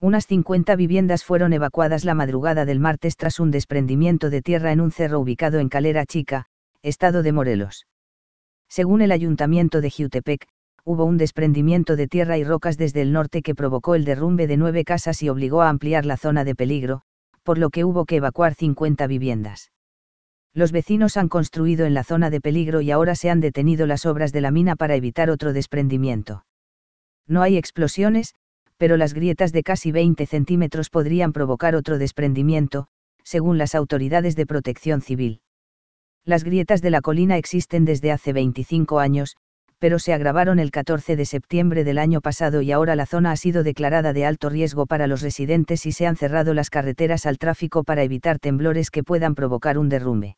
Unas 50 viviendas fueron evacuadas la madrugada del martes tras un desprendimiento de tierra en un cerro ubicado en Calera Chica, estado de Morelos. Según el ayuntamiento de Jutepec, hubo un desprendimiento de tierra y rocas desde el norte que provocó el derrumbe de nueve casas y obligó a ampliar la zona de peligro, por lo que hubo que evacuar 50 viviendas. Los vecinos han construido en la zona de peligro y ahora se han detenido las obras de la mina para evitar otro desprendimiento. No hay explosiones, pero las grietas de casi 20 centímetros podrían provocar otro desprendimiento, según las autoridades de protección civil. Las grietas de la colina existen desde hace 25 años, pero se agravaron el 14 de septiembre del año pasado y ahora la zona ha sido declarada de alto riesgo para los residentes y se han cerrado las carreteras al tráfico para evitar temblores que puedan provocar un derrumbe.